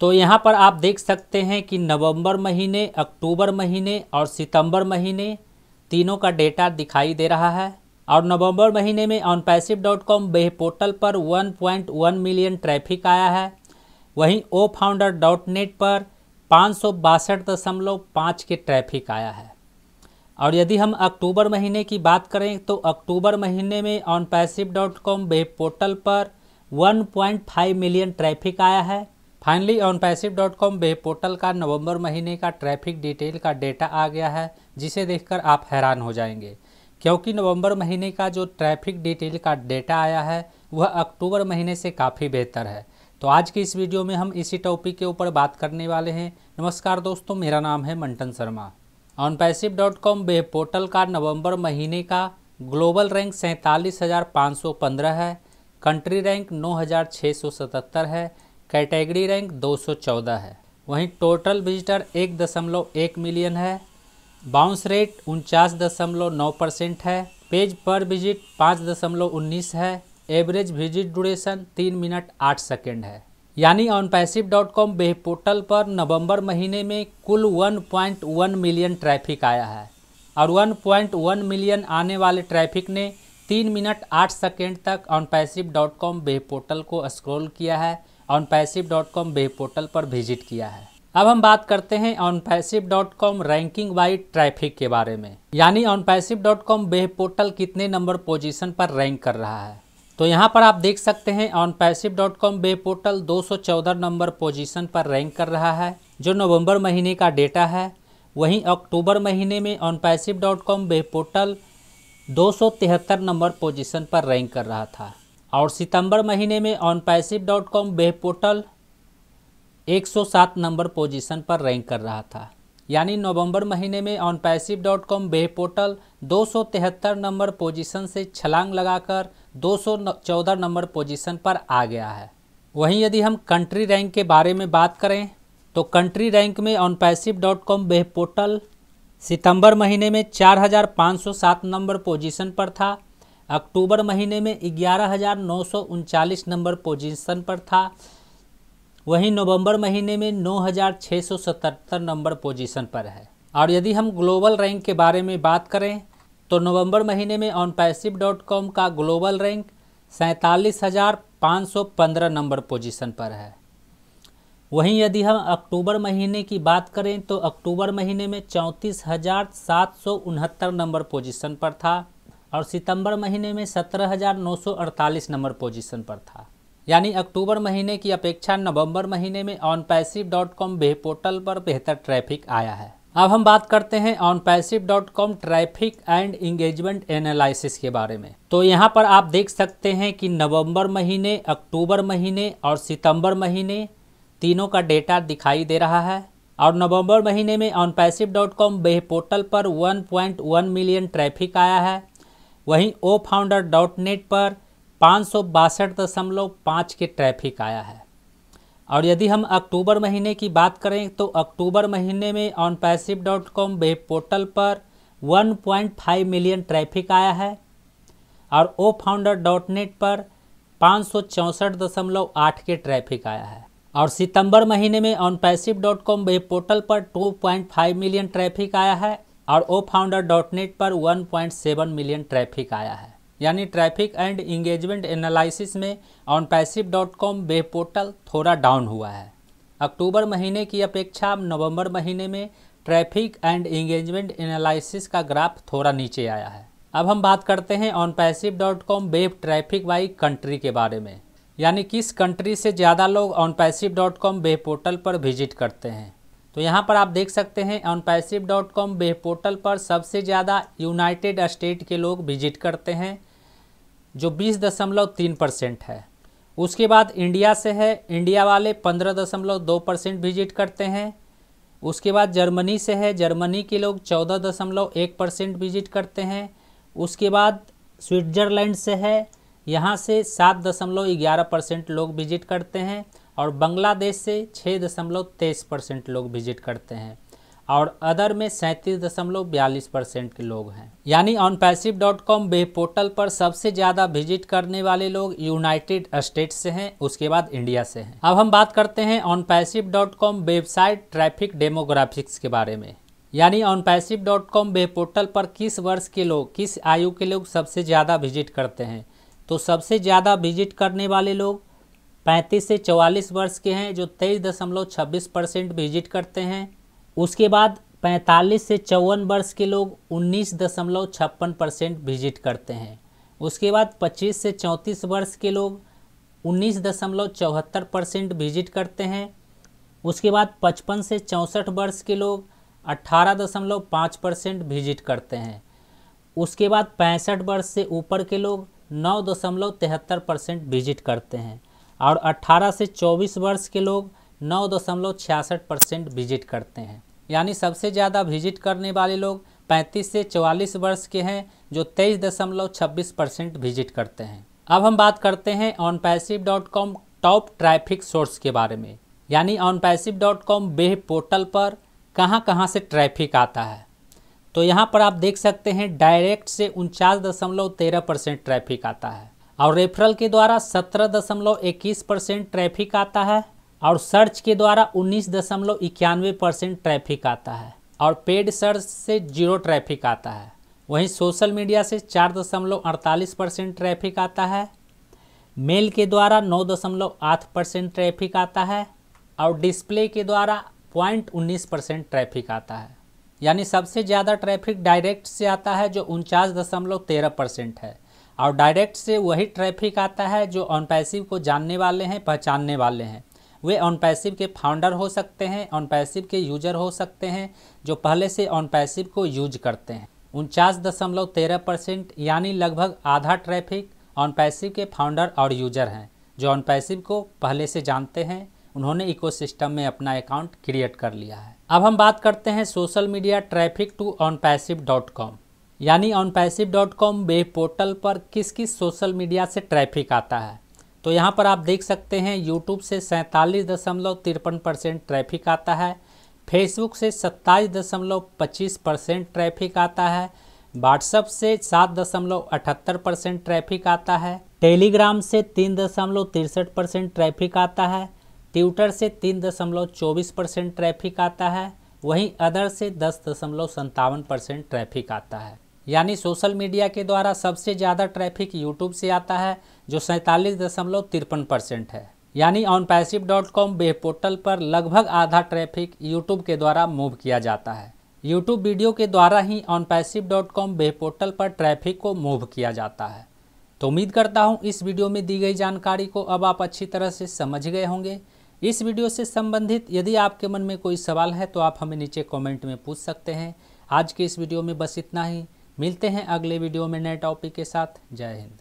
तो यहाँ पर आप देख सकते हैं कि नवंबर महीने अक्टूबर महीने और सितंबर महीने तीनों का डेटा दिखाई दे रहा है और नवंबर महीने में OnPassive dot com web portal पर 1.1 मिलियन ट्रैफिक आया है वहीं ओ फाउंडर डॉट नेट पर पाँच के ट्रैफिक आया है और यदि हम अक्टूबर महीने की बात करें तो अक्टूबर महीने में OnPassive dot com web portal पर 1.5 मिलियन ट्रैफिक आया है finally OnPassive dot com web portal का नवंबर महीने का ट्रैफिक डिटेल का डेटा आ गया है जिसे देखकर आप हैरान हो जाएंगे क्योंकि नवंबर महीने का जो ट्रैफिक डिटेल का डेटा आया है वह अक्टूबर महीने से काफ़ी बेहतर है तो आज की इस वीडियो में हम इसी टॉपिक के ऊपर बात करने वाले हैं नमस्कार दोस्तों मेरा नाम है Mantan Sharma OnPassive dot com web portal का नवंबर महीने का ग्लोबल रैंक सैंतालीस हज़ार पाँच सौ पंद्रह है कंट्री रैंक नौ हज़ार छः सौ सतहत्तर है कैटेगरी रैंक 214 है वहीं टोटल विजिटर एक दशमलव एक मिलियन है बाउंस रेट उनचास दशमलव नौ परसेंट है पेज पर विजिट पाँच दशमलव उन्नीस है एवरेज विजिट ड्यूरेशन तीन मिनट आठ सेकेंड है यानी OnPassive dot com web portal पर नवंबर महीने में कुल 1.1 मिलियन ट्रैफिक आया है और 1.1 मिलियन आने वाले ट्रैफिक ने तीन मिनट आठ सेकेंड तक OnPassive dot com web portal को स्क्रॉल किया है OnPassive dot com web portal पर विजिट किया है अब हम बात करते हैं OnPassive dot com ranking by traffic के बारे में यानी OnPassive dot com web portal कितने नंबर पोजीशन पर रैंक कर रहा है तो यहाँ पर आप देख सकते हैं OnPassive dot com web portal 214 number position पर रैंक कर रहा है जो नवंबर महीने का डेटा है वहीं अक्टूबर महीने में OnPassive dot com web portal दो नंबर पोजीशन पर रैंक कर रहा था और सितंबर महीने में OnPassive dot com web portal 107 number position पर रैंक कर रहा था यानी नवंबर महीने में OnPassive dot com web portal दो नंबर पोजीशन से छलांग लगाकर 214 नंबर पोजीशन पर आ गया है वहीं यदि हम कंट्री रैंक के बारे में बात करें तो कंट्री रैंक में OnPassive dot com web portal सितंबर महीने में 4507 नंबर पोजीशन पर था अक्टूबर महीने में ग्यारह नंबर पोजीशन पर था वहीं नवंबर महीने में 9,677 नंबर पोजीशन पर है और यदि हम ग्लोबल रैंक के बारे में बात करें तो नवंबर महीने में ऑन पैसिव डॉट कॉम का ग्लोबल रैंक सैंतालीस हज़ार पाँच सौ पंद्रह नंबर पोजीशन पर है वहीं यदि हम अक्टूबर महीने की बात करें तो अक्टूबर महीने में चौंतीस हज़ार सात सौ उनहत्तर नंबर पोजीशन पर था और सितंबर महीने में 17,948 नंबर पोजीशन पर था यानी अक्टूबर महीने की अपेक्षा नवंबर महीने में OnPassive dot com web portal पर बेहतर ट्रैफिक आया है अब हम बात करते हैं OnPassive dot com traffic and engagement analysis के बारे में तो यहाँ पर आप देख सकते हैं कि नवंबर महीने अक्टूबर महीने और सितंबर महीने तीनों का डेटा दिखाई दे रहा है और नवंबर महीने में OnPassive dot com web portal पर 1.1 मिलियन ट्रैफिक आया है वहीं ओ फाउंडर डॉट नेट पर पाँच के ट्रैफिक आया है और यदि हम अक्टूबर महीने की बात करें तो अक्टूबर महीने में OnPassive dot com web portal पर 1.5 मिलियन ट्रैफिक आया है और ओ फाउंडर डॉट नेट पर पाँच के ट्रैफिक आया है और सितंबर महीने में OnPassive dot com web portal पर 2.5 मिलियन ट्रैफिक आया है और ओ फाउंडर डॉट नेट पर 1.7 मिलियन ट्रैफिक आया है यानी ट्रैफिक एंड इंगेजमेंट एनालिसिस में OnPassive dot com web portal थोड़ा डाउन हुआ है अक्टूबर महीने की अपेक्षा नवंबर महीने में ट्रैफिक एंड इंगेजमेंट एनालिसिस का ग्राफ थोड़ा नीचे आया है अब हम बात करते हैं OnPassive dot com web traffic by country के बारे में यानी किस कंट्री से ज़्यादा लोग OnPassive dot com web portal पर विजिट करते हैं तो यहाँ पर आप देख सकते हैं OnPassive dot com web portal पर सबसे ज़्यादा यूनाइटेड स्टेट के लोग विजिट करते हैं जो बीस दशमलव तीन परसेंट है उसके बाद इंडिया से है इंडिया वाले पंद्रह दशमलव दो परसेंट विजिट करते हैं उसके बाद जर्मनी से है जर्मनी के लोग चौदह दशमलव एक परसेंट विजिट करते हैं उसके बाद स्विट्ज़रलैंड से है यहाँ से सात दशमलव ग्यारह परसेंट लोग विजिट करते हैं और बांग्लादेश से छः दशमलव तेईस परसेंट लोग विजिट करते हैं और अदर में सैंतीस दशमलव बयालीस परसेंट के लोग हैं यानी OnPassive dot com web portal पर सबसे ज़्यादा विजिट करने वाले लोग यूनाइटेड स्टेट से हैं उसके बाद इंडिया से हैं अब हम बात करते हैं OnPassive dot com website traffic demographics के बारे में यानी OnPassive dot com web portal पर किस वर्ष के लोग किस आयु के लोग सबसे ज़्यादा विजिट करते हैं तो सबसे ज़्यादा विजिट करने वाले लोग पैंतीस से चौवालीस वर्ष के हैं जो तेईस दशमलव छब्बीस परसेंट विजिट करते हैं उसके बाद पैंतालीस से चौवन वर्ष के लोग उन्नीस दशमलव छप्पन परसेंट विजिट करते हैं उसके बाद पच्चीस से चौंतीस वर्ष के लोग उन्नीस दशमलव चौहत्तर परसेंट विजिट करते हैं उसके बाद पचपन से चौंसठ वर्ष के लोग अट्ठारह दशमलव पाँच परसेंट विजिट करते हैं उसके बाद पैंसठ वर्ष से ऊपर के लोग नौ दशमलव तिहत्तर परसेंट विजिट करते हैं और 18 से 24 वर्ष के लोग नौ दशमलव छियासठ परसेंट विजिट करते हैं यानी सबसे ज़्यादा विजिट करने वाले लोग 35 से 44 वर्ष के हैं जो तेईस दशमलव छब्बीस परसेंट विजिट करते हैं अब हम बात करते हैं OnPassive dot com top traffic source के बारे में यानी OnPassive dot com web portal पर कहाँ कहाँ से ट्रैफिक आता है तो यहाँ पर आप देख सकते हैं डायरेक्ट से उनचास दशमलव तेरह परसेंट ट्रैफिक आता है और रेफरल के द्वारा सत्रह दशमलव इक्कीस परसेंट ट्रैफिक आता है और सर्च के द्वारा उन्नीस दशमलव इक्यानवे परसेंट ट्रैफिक आता है और पेड सर्च से जीरो ट्रैफिक आता है वहीं सोशल मीडिया से चार दशमलव अड़तालीस परसेंट ट्रैफिक आता है मेल के द्वारा नौ दशमलव आठ परसेंट ट्रैफिक आता है और डिस्प्ले के द्वारा पॉइंट उन्नीस परसेंट ट्रैफिक आता है यानी सबसे ज़्यादा ट्रैफिक डायरेक्ट से आता है जो उनचास दशमलव तेरह परसेंट है और डायरेक्ट से वही ट्रैफिक आता है जो ऑन पैसिव को जानने वाले हैं पहचानने वाले हैं वे ऑन पैसिव के फाउंडर हो सकते हैं ऑन पैसिव के यूजर हो सकते हैं जो पहले से ऑन पैसिव को यूज करते हैं उनचास दशमलव तेरह परसेंट यानी लगभग आधा ट्रैफिक ऑन पैसिव के फाउंडर और यूजर हैं जो ऑन पैसिव को पहले से जानते हैं उन्होंने इकोसिस्टम में अपना अकाउंट क्रिएट कर लिया है अब हम बात करते हैं social media traffic to OnPassive dot com यानी OnPassive dot com web portal पर किस किस सोशल मीडिया से ट्रैफिक आता है तो यहाँ पर आप देख सकते हैं यूट्यूब से सैंतालीस दशमलव तिरपन परसेंट ट्रैफिक आता है फेसबुक से सत्ताईस दशमलव पच्चीस परसेंट ट्रैफिक आता है व्हाट्सअप से सात दशमलव अठहत्तर परसेंट ट्रैफिक आता है टेलीग्राम से तीन दशमलव तिरसठ परसेंट ट्रैफिक आता है ट्विटर से तीन दशमलव चौबीस परसेंट ट्रैफिक आता है वहीं अदर से दस दशमलव संतावन परसेंट ट्रैफिक आता है यानी सोशल मीडिया के द्वारा सबसे ज़्यादा ट्रैफिक यूट्यूब से आता है जो सैंतालीस दशमलव तिरपन परसेंट है यानी OnPassive dot com web portal पर लगभग आधा ट्रैफिक यूट्यूब के द्वारा मूव किया जाता है यूट्यूब वीडियो के द्वारा ही OnPassive dot com web portal पर ट्रैफिक को मूव किया जाता है तो उम्मीद करता हूँ इस वीडियो में दी गई जानकारी को अब आप अच्छी तरह से समझ गए होंगे इस वीडियो से संबंधित यदि आपके मन में कोई सवाल है तो आप हमें नीचे कॉमेंट में पूछ सकते हैं आज के इस वीडियो में बस इतना ही मिलते हैं अगले वीडियो में नए टॉपिक के साथ जय हिंद